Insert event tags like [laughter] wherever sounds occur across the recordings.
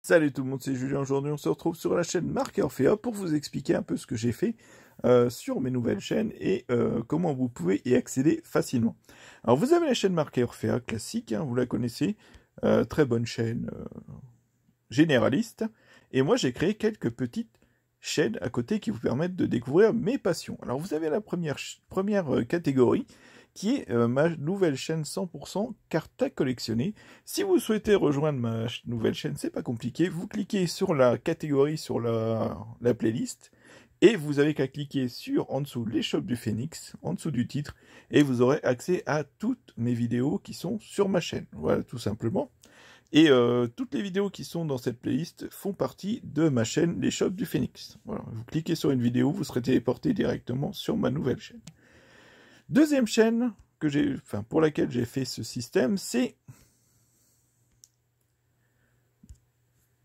Salut tout le monde, c'est Julien. Aujourd'hui, on se retrouve sur la chaîne Marc Orfea pour vous expliquer un peu ce que j'ai fait euh, sur mes nouvelles chaînes et euh, comment vous pouvez y accéder facilement. Alors, vous avez la chaîne Marc Orfea classique, hein, vous la connaissez, euh, très bonne chaîne généraliste. Et moi, j'ai créé quelques petites chaînes à côté qui vous permettent de découvrir mes passions. Alors, vous avez la première, première catégorie qui est euh, ma nouvelle chaîne 100% carte à collectionner. Si vous souhaitez rejoindre ma nouvelle chaîne, c'est pas compliqué. Vous cliquez sur la catégorie, sur la, playlist. Et vous avez qu'à cliquer sur en dessous les shops du Phoenix, en dessous du titre, et vous aurez accès à toutes mes vidéos qui sont sur ma chaîne. Voilà, tout simplement. Et euh, toutes les vidéos qui sont dans cette playlist font partie de ma chaîne Les Shops du Phoenix. vous cliquez sur une vidéo, vous serez téléporté directement sur ma nouvelle chaîne. Deuxième chaîne que j'ai, enfin, pour laquelle j'ai fait ce système, c'est...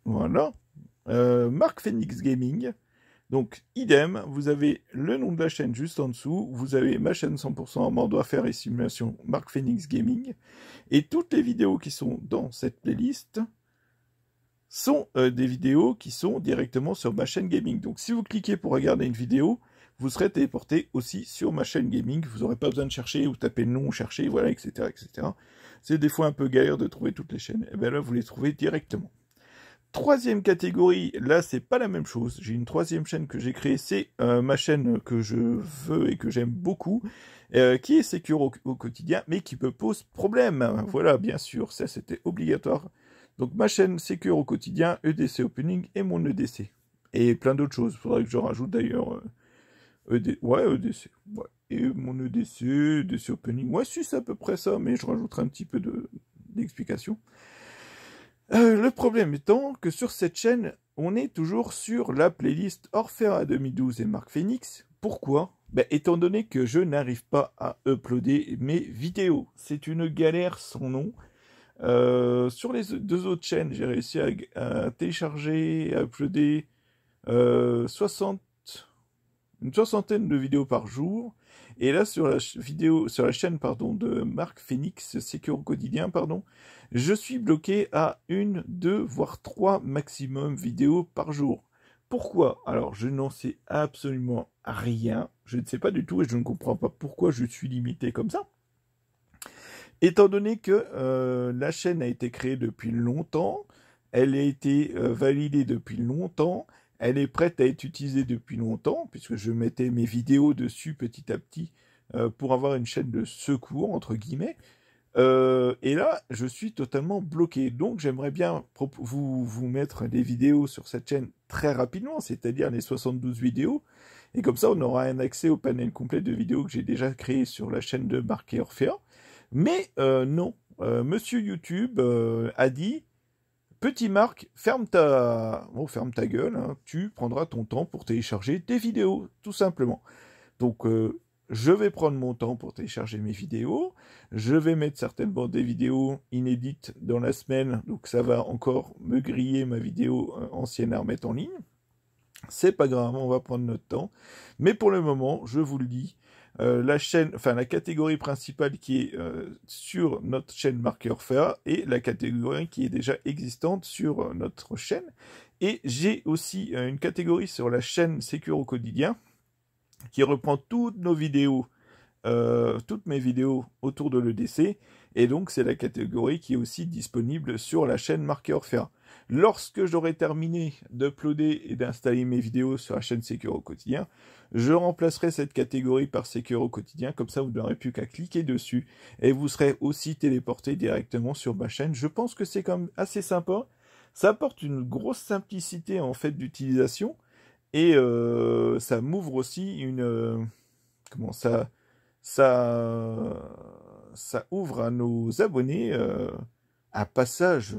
Voilà. Euh, Marc Phoenix Gaming. Donc, idem, vous avez le nom de la chaîne juste en dessous, vous avez ma chaîne 100% doit faire et Simulation Marc Phoenix Gaming, et toutes les vidéos qui sont dans cette playlist sont euh, des vidéos qui sont directement sur ma chaîne gaming. Donc, si vous cliquez pour regarder une vidéo, vous serez téléporté aussi sur ma chaîne gaming. Vous n'aurez pas besoin de chercher ou taper le nom, chercher, voilà, etc. etc. C'est des fois un peu galère de trouver toutes les chaînes. Et eh bien là, vous les trouvez directement. Troisième catégorie, là c'est pas la même chose. J'ai une troisième chaîne que j'ai créée, c'est euh, ma chaîne que je veux et que j'aime beaucoup, euh, qui est sécure au, quotidien, mais qui peut pose problème. Voilà, bien sûr, ça c'était obligatoire. Donc ma chaîne sécure au quotidien, EDC Opening et mon EDC. Et plein d'autres choses, faudrait que je rajoute d'ailleurs. Euh, E ouais, EDC. Et mon EDC, EDC Opening. Ouais, si, c'est à peu près ça, mais je rajouterai un petit peu d'explication. Euh, le problème étant que sur cette chaîne, on est toujours sur la playlist à 2012 et Marc Phoenix. Pourquoi ben, Étant donné que je n'arrive pas à uploader mes vidéos. C'est une galère sans nom. Euh, sur les deux autres chaînes, j'ai réussi à, télécharger, à uploader 60 euh, une soixantaine de vidéos par jour. Et là, sur la, vidéo, sur la chaîne pardon, de Marc Phoenix, Secure Quotidien, pardon, je suis bloqué à une, deux, voire trois maximum vidéos par jour. Pourquoi Alors, je n'en sais absolument rien. Je ne sais pas du tout et je ne comprends pas pourquoi je suis limité comme ça. Étant donné que euh, la chaîne a été créée depuis longtemps, elle a été euh, validée depuis longtemps, elle est prête à être utilisée depuis longtemps, puisque je mettais mes vidéos dessus petit à petit euh, pour avoir une chaîne de secours, entre guillemets. Euh, et là, je suis totalement bloqué. Donc, j'aimerais bien vous, vous mettre des vidéos sur cette chaîne très rapidement, c'est-à-dire les 72 vidéos. Et comme ça, on aura un accès au panel complet de vidéos que j'ai déjà créé sur la chaîne de Marc et Mais euh, non, Monsieur YouTube a dit Petit Marc, ferme ta, oh, ferme ta gueule, hein. tu prendras ton temps pour télécharger tes vidéos, tout simplement. Donc, euh, je vais prendre mon temps pour télécharger mes vidéos. Je vais mettre certainement des vidéos inédites dans la semaine, donc ça va encore me griller ma vidéo euh, ancienne à remettre en ligne. C'est pas grave, on va prendre notre temps. Mais pour le moment, je vous le dis, euh, la chaîne, enfin la catégorie principale qui est euh, sur notre chaîne Marqueur et la catégorie qui est déjà existante sur euh, notre chaîne. Et j'ai aussi une catégorie sur la chaîne Secure au quotidien qui reprend toutes nos vidéos, toutes mes vidéos autour de l'EDC. Et donc c'est la catégorie qui est aussi disponible sur la chaîne Marqueur Fa. Lorsque j'aurai terminé d'uploader et d'installer mes vidéos sur la chaîne Secure au quotidien, je remplacerai cette catégorie par Secure au quotidien, comme ça vous n'aurez plus qu'à cliquer dessus et vous serez aussi téléporté directement sur ma chaîne. Je pense que c'est quand même assez sympa. Ça apporte une grosse simplicité en fait d'utilisation et euh, ça m'ouvre aussi une euh, comment ça ça ça ouvre à nos abonnés euh, un passage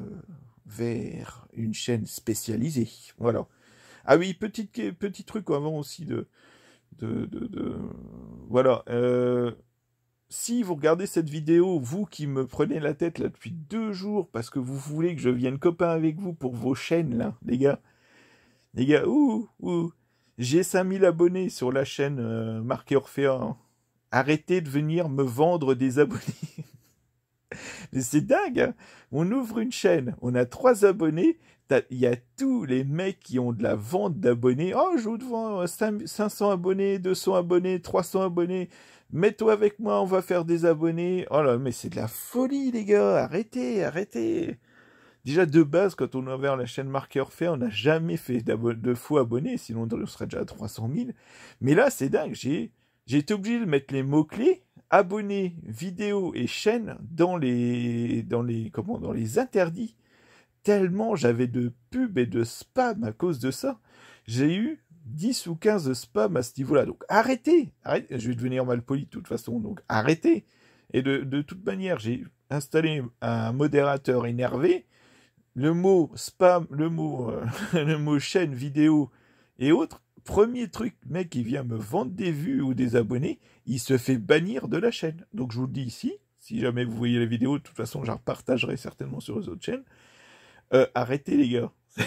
vers une chaîne spécialisée. Voilà. Ah oui, petit, petit truc avant aussi de. de, de, Voilà. Euh, si vous regardez cette vidéo, vous qui me prenez la tête là depuis deux jours parce que vous voulez que je vienne copain avec vous pour vos chaînes là, les gars. Les gars, ouh, ouh. J'ai 5000 abonnés sur la chaîne euh, Marqué hein. Arrêtez de venir me vendre des abonnés. [laughs] c'est dingue. Hein. on ouvre une chaîne, on a trois abonnés. Il y a tous les mecs qui ont de la vente d'abonnés. Oh, je vous vends 500 abonnés, 200 abonnés, 300 abonnés. Mets-toi avec moi, on va faire des abonnés. Oh là, mais c'est de la folie, les gars. Arrêtez, arrêtez. Déjà, de base, quand on a ouvert la chaîne Marqueur Fait, on n'a jamais fait de faux abonnés, sinon on serait déjà à 300 000. Mais là, c'est dingue. J'ai, j'ai été obligé de mettre les mots-clés abonnés vidéos et chaînes dans les, dans les, comment, dans les interdits. Tellement j'avais de pubs et de spam à cause de ça. J'ai eu 10 ou 15 spams à ce niveau-là. Donc arrêtez, Je vais devenir malpoli de toute façon, donc arrêtez. Et de, toute manière, j'ai installé un modérateur énervé. Le mot spam, le mot, euh, [laughs] le mot chaîne vidéo et autres premier truc, mec, il vient me vendre des vues ou des abonnés, il se fait bannir de la chaîne. Donc je vous le dis ici, si jamais vous voyez la vidéo, de toute façon, je la repartagerai certainement sur les autres chaînes. Euh, arrêtez les gars. [laughs]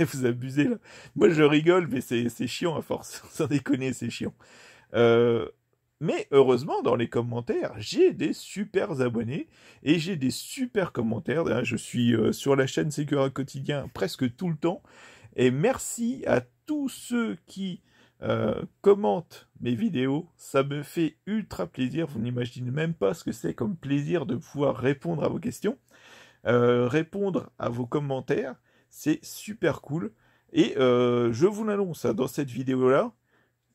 vous abusez là. Moi je rigole, mais c'est chiant à force. [laughs] Sans déconner, c'est chiant. Euh, mais heureusement, dans les commentaires, j'ai des super abonnés et j'ai des super commentaires. Hein, je suis euh, sur la chaîne Sécurité Quotidien presque tout le temps. Et merci à tous ceux qui euh, commentent mes vidéos. Ça me fait ultra plaisir. Vous n'imaginez même pas ce que c'est comme plaisir de pouvoir répondre à vos questions, euh, répondre à vos commentaires. C'est super cool. Et euh, je vous l'annonce hein, dans cette vidéo-là.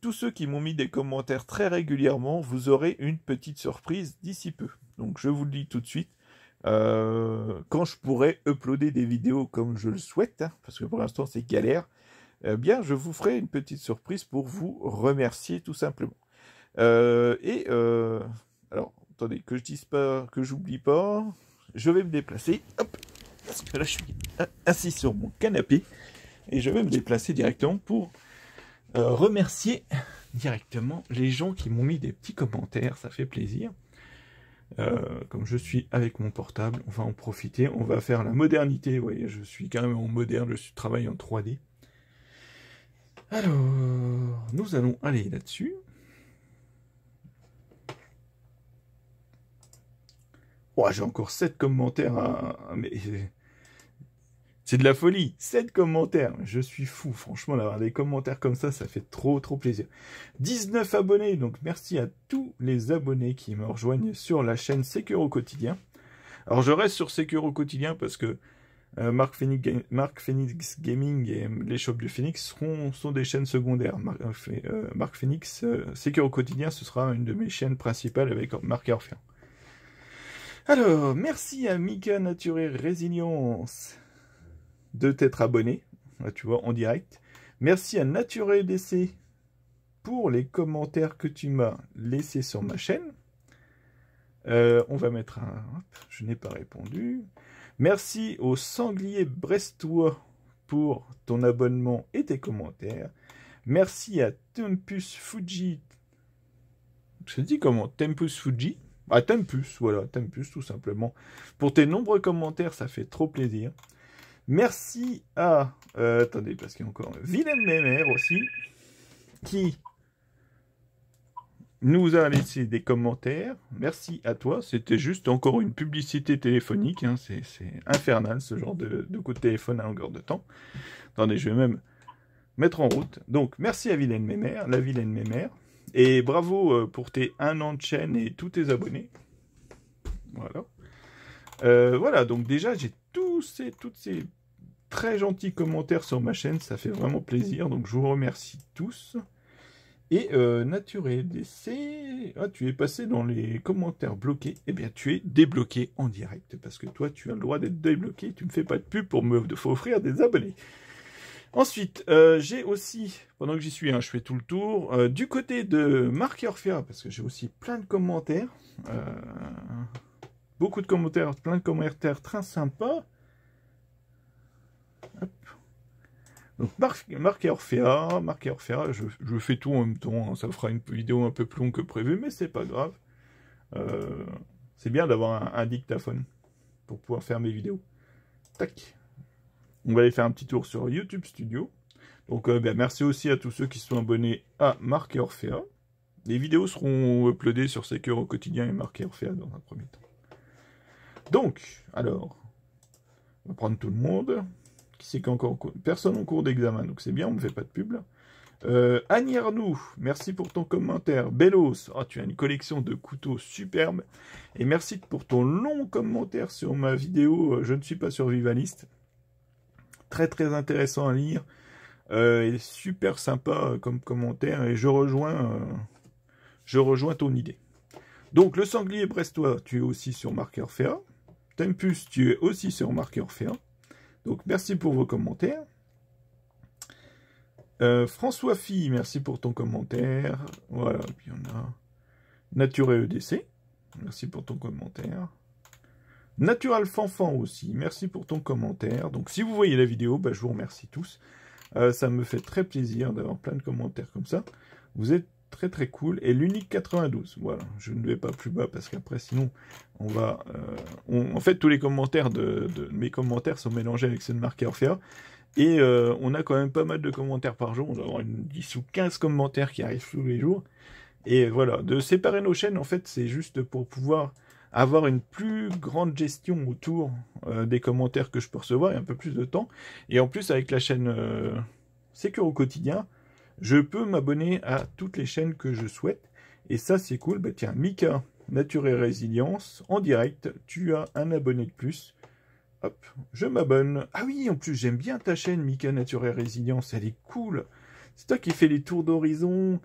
Tous ceux qui m'ont mis des commentaires très régulièrement, vous aurez une petite surprise d'ici peu. Donc je vous le dis tout de suite. quand je pourrai uploader des vidéos comme je le souhaite, hein, parce que pour l'instant c'est galère, eh bien, je vous ferai une petite surprise pour vous remercier tout simplement. Euh, et euh, alors, attendez, que je dise pas, que j'oublie pas, je vais me déplacer. Hop, parce que là, je suis assis sur mon canapé et je vais me déplacer directement pour euh, remercier directement les gens qui m'ont mis des petits commentaires, ça fait plaisir. comme je suis avec mon portable, on va en profiter, on va faire la modernité. Vous voyez, je suis quand même en moderne, je travaille en 3D. Alors, nous allons aller là-dessus. Oh, j'ai encore 7 commentaires hein, Mais... C'est de la folie 7 commentaires Je suis fou, franchement, d'avoir des commentaires comme ça, ça fait trop trop plaisir. 19 abonnés, donc merci à tous les abonnés qui me rejoignent sur la chaîne au Quotidien. Alors je reste sur au Quotidien parce que euh, Phoenix, Gaming et euh, les shops du Phoenix sont des chaînes secondaires. Marc euh, Phoenix, euh, au quotidien, ce sera une de mes chaînes principales avec Marc Arfian. Alors, merci à Mika Nature et Résilience de t'être abonné, tu vois, en direct. Merci à Nature et DC pour les commentaires que tu m'as laissés sur ma chaîne. on va mettre un... Je n'ai pas répondu. Merci au sanglier brestois pour ton abonnement et tes commentaires. Merci à Tempus Fuji. Je dis comment Tempus Fuji Ah, Tempus, voilà, Tempus tout simplement. Pour tes nombreux commentaires, ça fait trop plaisir. Merci à... Euh, attendez, parce qu'il y a encore... Vilaine Mémère aussi, qui nous a laissé des commentaires. Merci à toi. C'était juste encore une publicité téléphonique. Hein. C'est, infernal ce genre de, coup de téléphone à longueur de temps. Attendez, je vais même mettre en route. Donc, merci à Vilaine Mémère, la Vilaine Mémère. Et bravo euh, pour tes 1 an de chaîne et tous tes abonnés. Voilà. Euh, voilà, donc déjà, j'ai tous ces très gentils commentaires sur ma chaîne. Ça fait vraiment plaisir. Donc, je vous remercie tous. Et euh, Naturel ah, tu es passé dans les commentaires bloqués. Eh bien, tu es débloqué en direct parce que toi, tu as le droit d'être débloqué. Tu ne fais pas de pub pour me offrir des abonnés. Ensuite, euh, j'ai aussi, pendant que j'y suis, hein, je fais tout le tour, euh, du côté de Marc Orfea, parce que j'ai aussi plein de commentaires. Euh, beaucoup de commentaires, plein de commentaires très sympas. Hop, donc Marc, et Orphéa, Marc je, fais tout en même temps, hein. ça fera une vidéo un peu plus longue que prévu, mais c'est pas grave. Euh, c'est bien d'avoir un, dictaphone pour pouvoir faire mes vidéos. Tac. On va aller faire un petit tour sur YouTube Studio. Donc euh, ben, merci aussi à tous ceux qui sont abonnés à Marc et Les vidéos seront uploadées sur Secure au quotidien et Marc et Orphéa dans un premier temps. Donc, alors, on va prendre tout le monde c'est qu'encore personne en cours d'examen, donc c'est bien, on ne me fait pas de pub. Euh, merci pour ton commentaire. Bellos, oh, tu as une collection de couteaux superbe. Et merci pour ton long commentaire sur ma vidéo euh, Je ne suis pas survivaliste. Très très intéressant à lire. Euh, et super sympa comme commentaire. Et je rejoins, je rejoins ton idée. Donc le sanglier brestois, tu es aussi sur marqueur Tempus, tu es aussi sur marqueur merci pour vos commentaires. Euh, François Fille, merci pour ton commentaire. Voilà, puis on a Nature et EDC, merci pour ton commentaire. Natural Fanfan aussi, merci pour ton commentaire. Donc si vous voyez la vidéo, bah, je vous remercie tous. Euh, ça me fait très plaisir d'avoir plein de commentaires comme ça. Vous êtes très très cool. Et l'unique 92. Voilà, je ne vais pas plus bas parce qu'après sinon on va... Euh, en fait tous les commentaires de, mes commentaires sont mélangés avec ceux de Marc et Et euh, on a quand même pas mal de commentaires par jour. On doit avoir 10 ou 15 commentaires qui arrivent tous les jours. Et voilà, de séparer nos chaînes en fait c'est juste pour pouvoir avoir une plus grande gestion autour euh, des commentaires que je peux recevoir et un peu plus de temps. Et en plus avec la chaîne Sécure au quotidien, je peux m'abonner à toutes les chaînes que je souhaite. Et ça, c'est cool. Bah, tiens, Mika, Nature et Résilience, en direct, tu as un abonné de plus. Hop, je m'abonne. Ah oui, en plus, j'aime bien ta chaîne, Mika Nature et Résilience. Elle est cool. C'est toi qui fais les tours d'horizon,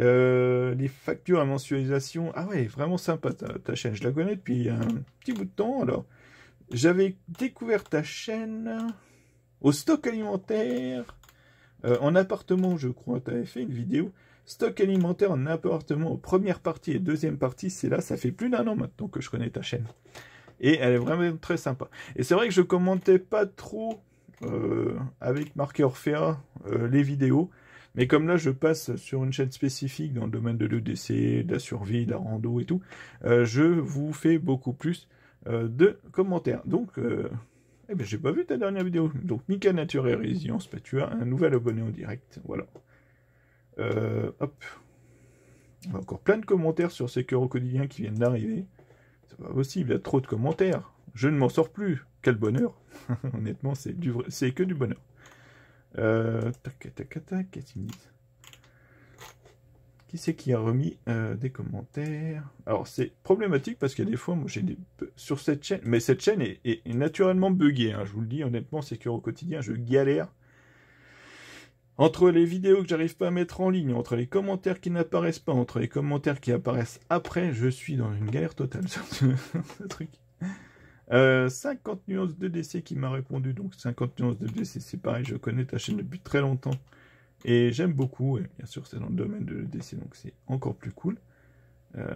euh, les factures à mensualisation. Ah ouais, vraiment sympa ta, chaîne. Je la connais depuis un petit bout de temps. Alors, j'avais découvert ta chaîne au stock alimentaire euh, en appartement, je crois, tu avais fait une vidéo. Stock alimentaire en appartement, première partie et deuxième partie, c'est là, ça fait plus d'un an maintenant que je connais ta chaîne. Et elle est vraiment très sympa. Et c'est vrai que je commentais pas trop euh, avec Marc euh, les vidéos. Mais comme là, je passe sur une chaîne spécifique dans le domaine de l'EDC, de la survie, de la rando et tout, je vous fais beaucoup plus de commentaires. Donc, eh bien, j'ai pas vu ta dernière vidéo. Donc, Mika Nature et Résilience, ben, tu as un nouvel abonné en direct. Voilà. Euh, hop. On a encore plein de commentaires sur ces cœurs au quotidien qui viennent d'arriver. C'est pas possible, il y a trop de commentaires. Je ne m'en sors plus. Quel bonheur. [laughs] Honnêtement, c'est que du bonheur. Euh, tac, tac, tac, qu'est-ce c'est qui a remis euh, des commentaires Alors c'est problématique parce qu'il y a des fois, moi j'ai des sur cette chaîne, mais cette chaîne est, naturellement buggée. Hein. je vous le dis honnêtement, c'est que au quotidien, je galère entre les vidéos que j'arrive pas à mettre en ligne, entre les commentaires qui n'apparaissent pas, entre les commentaires qui apparaissent après, je suis dans une galère totale [laughs] sur ce, truc. 50 euh, nuances de décès qui m'a répondu, donc 50 nuances de DC, c'est pareil, je connais ta chaîne depuis très longtemps. Et j'aime beaucoup, bien sûr c'est dans le domaine de l'EDC, donc c'est encore plus cool. Euh,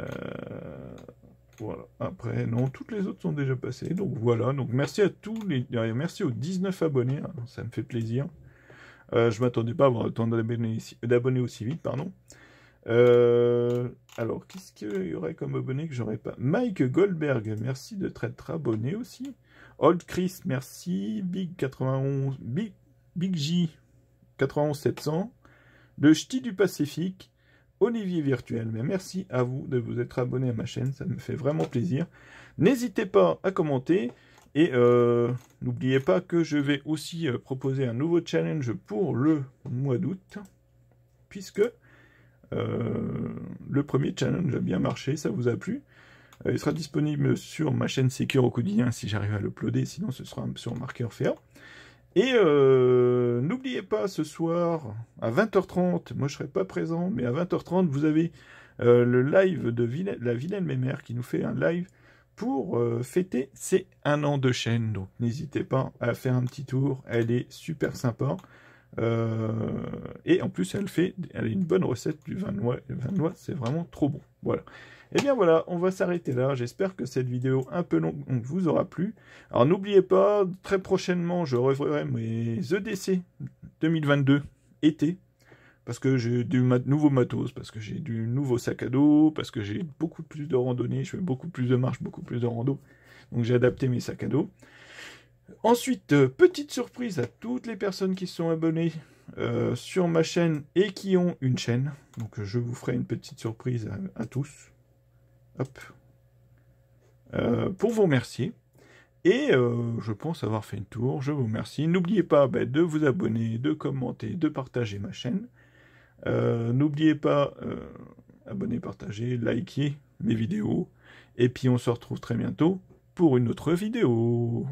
voilà. Après, non, toutes les autres sont déjà passées. Donc voilà. Donc merci à tous les. Euh, merci aux 19 abonnés. Hein, ça me fait plaisir. Euh, je m'attendais pas à avoir autant d'abonnés aussi vite, pardon. Euh, alors, qu'est-ce qu'il y aurait comme abonné que j'aurais pas Mike Goldberg, merci de être abonné aussi. Old Chris, merci. Big 91, Big, Big J, 91 700, le Ch'ti du Pacifique, Olivier Virtuel. Mais merci à vous de vous être abonné à ma chaîne, ça me fait vraiment plaisir. N'hésitez pas à commenter. Et euh, n'oubliez pas que je vais aussi euh, proposer un nouveau challenge pour le mois d'août, puisque euh, le premier challenge a bien marché, ça vous a plu. il sera disponible sur ma chaîne Secure au quotidien si j'arrive à l'uploader, sinon ce sera sur marqueur FA. Et euh, n'oubliez pas ce soir à 20h30, moi je serai pas présent, mais à 20h30 vous avez euh, le live de la Vilaine Mémère qui nous fait un live pour euh, fêter ses un an de chaîne. Donc n'hésitez pas à faire un petit tour, elle est super sympa. et en plus elle fait, elle a une bonne recette du vin de noix. Le vin noix c'est vraiment trop bon. Voilà. Et eh bien voilà, on va s'arrêter là. J'espère que cette vidéo un peu longue vous aura plu. Alors n'oubliez pas, très prochainement, je referai mes EDC 2022 été. Parce que j'ai du nouveau matos, parce que j'ai du nouveau sac à dos, parce que j'ai beaucoup plus de randonnées, je fais beaucoup plus de marches, beaucoup plus de rando. Donc j'ai adapté mes sacs à dos. Ensuite, euh, petite surprise à toutes les personnes qui sont abonnées euh, sur ma chaîne et qui ont une chaîne. Donc je vous ferai une petite surprise à, tous. Hop. Euh, pour vous remercier. Et euh, je pense avoir fait une tour. Je vous remercie. N'oubliez pas bah, de vous abonner, de commenter, de partager ma chaîne. N'oubliez pas, abonner, partager, liker mes vidéos. Et puis on se retrouve très bientôt pour une autre vidéo.